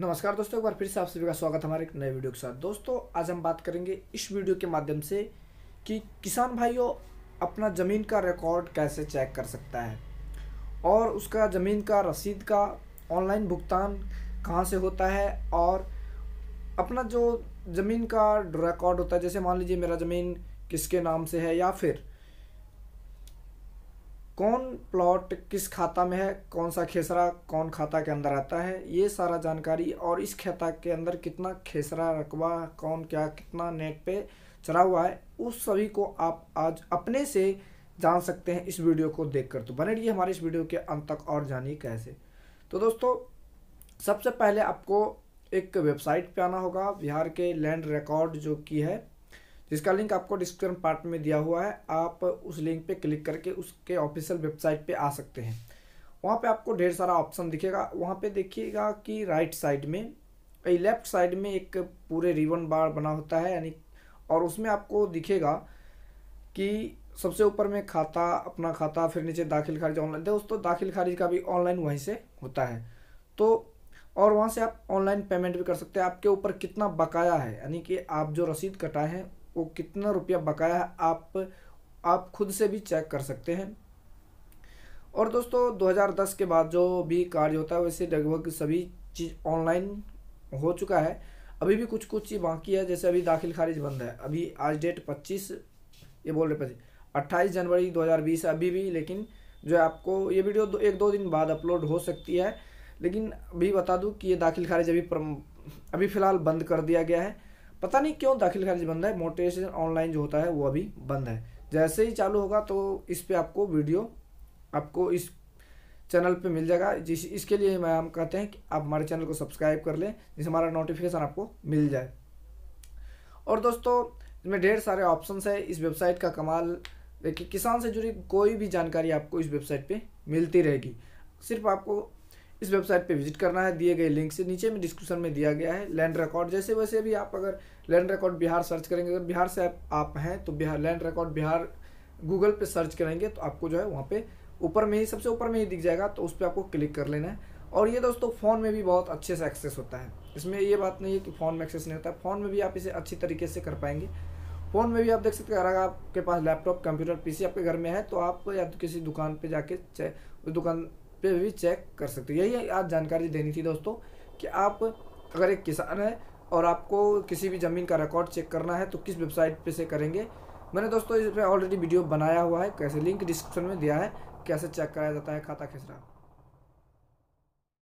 नमस्कार दोस्तों एक बार फिर से आप सभी का स्वागत हमारे एक नए वीडियो के साथ दोस्तों आज हम बात करेंगे इस वीडियो के माध्यम से कि किसान भाइयों अपना ज़मीन का रिकॉर्ड कैसे चेक कर सकता है और उसका ज़मीन का रसीद का ऑनलाइन भुगतान कहाँ से होता है और अपना जो ज़मीन का रिकॉर्ड होता है जैसे मान लीजिए मेरा ज़मीन किसके नाम से है या फिर कौन प्लॉट किस खाता में है कौन सा खेसरा कौन खाता के अंदर आता है ये सारा जानकारी और इस खाता के अंदर कितना खेसरा रकबा कौन क्या कितना नेट पे चरा हुआ है उस सभी को आप आज अपने से जान सकते हैं इस वीडियो को देखकर तो बने रहिए हमारे इस वीडियो के अंत तक और जानिए कैसे तो दोस्तों सबसे पहले आपको एक वेबसाइट पे आना होगा बिहार के लैंड रिकॉर्ड जो की है जिसका लिंक आपको डिस्क्रिप्शन पार्ट में दिया हुआ है आप उस लिंक पे क्लिक करके उसके ऑफिशियल वेबसाइट पे आ सकते हैं वहाँ पे आपको ढेर सारा ऑप्शन दिखेगा वहाँ पे देखिएगा कि राइट साइड में लेफ्ट साइड में एक पूरे रिबन बार बना होता है यानी और उसमें आपको दिखेगा कि सबसे ऊपर में खाता अपना खाता फिर नीचे दाखिल खारिज ऑनलाइन दोस्तों दाखिल खारिज का भी ऑनलाइन वहीं से होता है तो और वहाँ से आप ऑनलाइन पेमेंट भी कर सकते हैं आपके ऊपर कितना बकाया है यानी कि आप जो रसीद कटाए हैं वो कितना रुपया बकाया है आप आप खुद से भी चेक कर सकते हैं और दोस्तों 2010 के बाद जो भी कार्य होता है वैसे लगभग सभी चीज़ ऑनलाइन हो चुका है अभी भी कुछ कुछ चीज़ बाकी है जैसे अभी दाखिल खारिज बंद है अभी आज डेट 25 ये बोल रहे पच्चीस अट्ठाईस जनवरी 2020 अभी भी लेकिन जो है आपको ये वीडियो दो, एक दो दिन बाद अपलोड हो सकती है लेकिन अभी बता दूँ कि ये दाखिल खारिज अभी अभी फ़िलहाल बंद कर दिया गया है पता नहीं क्यों दाखिल खारिज बंद है मोटिवेशन ऑनलाइन जो होता है वो अभी बंद है जैसे ही चालू होगा तो इस पर आपको वीडियो आपको इस चैनल पे मिल जाएगा जिस इसके लिए मैं हम कहते हैं कि आप हमारे चैनल को सब्सक्राइब कर लें जिससे हमारा नोटिफिकेशन आपको मिल जाए और दोस्तों इसमें ढेर सारे ऑप्शन है इस वेबसाइट का कमाल देखिए किसान से जुड़ी कोई भी जानकारी आपको इस वेबसाइट पे मिलती रहेगी सिर्फ आपको इस वेबसाइट पे विजिट करना है दिए गए लिंक से नीचे में डिस्क्रिप्शन में दिया गया है लैंड रिकॉर्ड जैसे वैसे भी आप अगर लैंड रिकॉर्ड बिहार सर्च करेंगे अगर बिहार से आप, हैं तो Bihar land record Bihar Google पे सर्च करेंगे तो आपको जो है वहाँ पे ऊपर में ही सबसे ऊपर में ही दिख जाएगा तो उस पर आपको क्लिक कर लेना है और ये दोस्तों फ़ोन में भी बहुत अच्छे से एक्सेस होता है इसमें ये बात नहीं है कि फ़ोन में एक्सेस नहीं होता है फ़ोन में भी आप इसे अच्छी तरीके से कर पाएंगे फ़ोन में भी आप देख सकते हैं अगर आपके पास लैपटॉप कंप्यूटर पीसी आपके घर में है तो आप या तो किसी दुकान पे जाके उस दुकान पे भी चेक कर सकते हो यही आज जानकारी देनी थी दोस्तों कि आप अगर एक किसान है और आपको किसी भी ज़मीन का रिकॉर्ड चेक करना है तो किस वेबसाइट पे से करेंगे मैंने दोस्तों इस पर ऑलरेडी वीडियो बनाया हुआ है कैसे लिंक डिस्क्रिप्शन में दिया है कैसे चेक कराया जाता है खाता खिसरा